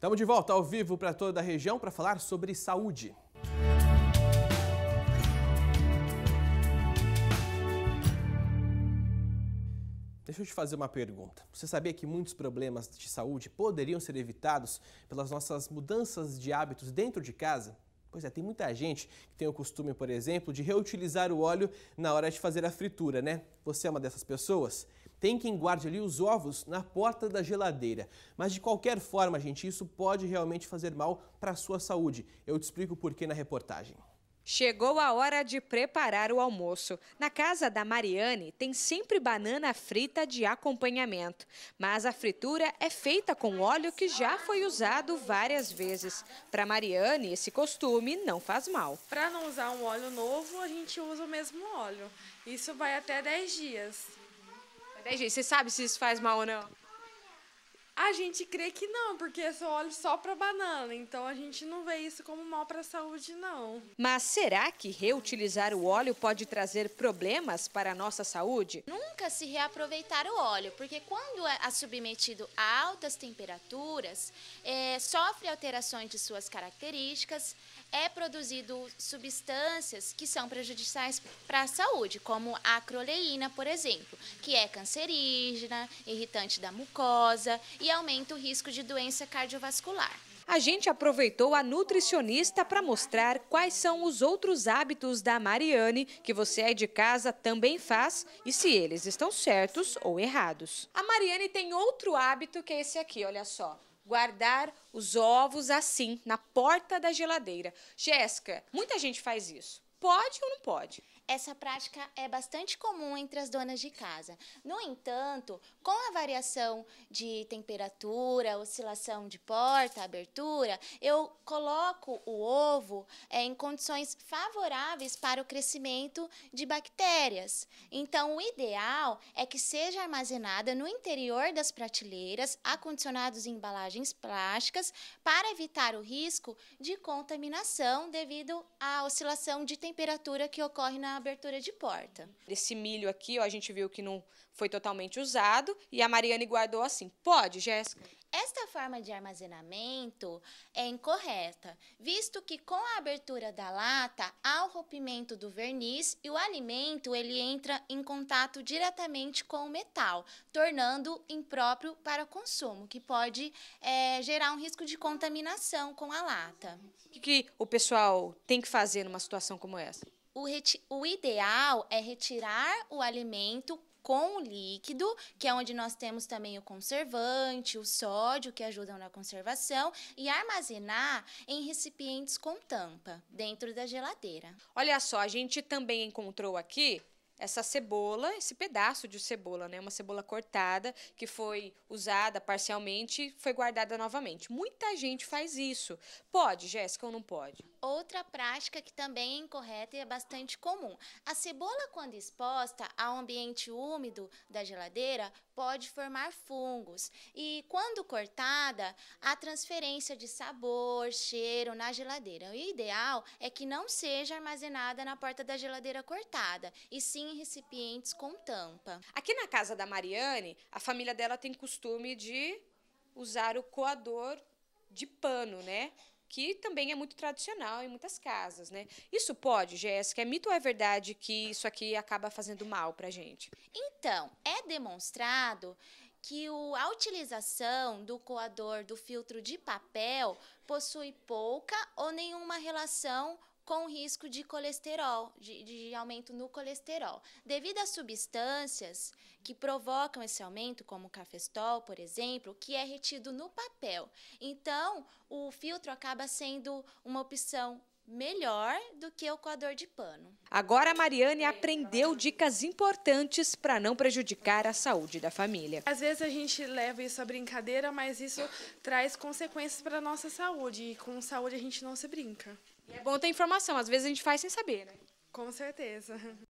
Estamos de volta ao vivo para toda a região para falar sobre saúde. Deixa eu te fazer uma pergunta. Você sabia que muitos problemas de saúde poderiam ser evitados pelas nossas mudanças de hábitos dentro de casa? Pois é, tem muita gente que tem o costume, por exemplo, de reutilizar o óleo na hora de fazer a fritura, né? Você é uma dessas pessoas? Tem quem guarde ali os ovos na porta da geladeira. Mas de qualquer forma, gente, isso pode realmente fazer mal para a sua saúde. Eu te explico por que na reportagem. Chegou a hora de preparar o almoço. Na casa da Mariane tem sempre banana frita de acompanhamento, mas a fritura é feita com óleo que já foi usado várias vezes. Para Mariane, esse costume não faz mal. Para não usar um óleo novo, a gente usa o mesmo óleo. Isso vai até 10 dias daí, gente, você sabe se isso faz mal ou não? A gente crê que não, porque é só óleo só para banana, então a gente não vê isso como mal para a saúde, não. Mas será que reutilizar o óleo pode trazer problemas para a nossa saúde? Nunca se reaproveitar o óleo, porque quando é, é submetido a altas temperaturas, é, sofre alterações de suas características, é produzido substâncias que são prejudiciais para a saúde, como a acroleína, por exemplo, que é cancerígena, irritante da mucosa e aumenta o risco de doença cardiovascular. A gente aproveitou a nutricionista para mostrar quais são os outros hábitos da Mariane que você aí de casa também faz e se eles estão certos ou errados. A Mariane tem outro hábito que é esse aqui, olha só guardar os ovos assim, na porta da geladeira. Jéssica, muita gente faz isso. Pode ou não pode? essa prática é bastante comum entre as donas de casa. No entanto, com a variação de temperatura, oscilação de porta, abertura, eu coloco o ovo é, em condições favoráveis para o crescimento de bactérias. Então, o ideal é que seja armazenada no interior das prateleiras, acondicionados em embalagens plásticas, para evitar o risco de contaminação devido à oscilação de temperatura que ocorre na abertura de porta. Esse milho aqui, ó, a gente viu que não foi totalmente usado e a Mariane guardou assim. Pode, Jéssica? Esta forma de armazenamento é incorreta, visto que com a abertura da lata há o rompimento do verniz e o alimento ele entra em contato diretamente com o metal, tornando impróprio para consumo, que pode é, gerar um risco de contaminação com a lata. O que, que o pessoal tem que fazer numa situação como essa? o, o ideal é retirar o alimento com o líquido, que é onde nós temos também o conservante, o sódio, que ajudam na conservação, e armazenar em recipientes com tampa, dentro da geladeira. Olha só, a gente também encontrou aqui essa cebola, esse pedaço de cebola, né? Uma cebola cortada que foi usada parcialmente, foi guardada novamente. Muita gente faz isso. Pode, Jéssica, ou não pode? outra prática que também é incorreta e é bastante comum. A cebola, quando exposta a um ambiente úmido da geladeira, pode formar fungos. E quando cortada, há transferência de sabor, cheiro na geladeira. O ideal é que não seja armazenada na porta da geladeira cortada, e sim em recipientes com tampa. Aqui na casa da Mariane, a família dela tem costume de usar o coador de pano, né? que também é muito tradicional em muitas casas, né? Isso pode, Jéssica? É mito ou é verdade que isso aqui acaba fazendo mal para gente? Então, é demonstrado que o, a utilização do coador do filtro de papel possui pouca ou nenhuma relação com risco de colesterol, de, de aumento no colesterol. Devido às substâncias que provocam esse aumento, como o cafestol, por exemplo, que é retido no papel. Então, o filtro acaba sendo uma opção melhor do que o coador de pano. Agora a Mariane aprendeu dicas importantes para não prejudicar a saúde da família. Às vezes a gente leva isso à brincadeira, mas isso traz consequências para a nossa saúde e com saúde a gente não se brinca. E é bom ter informação, às vezes a gente faz sem saber, né? Com certeza.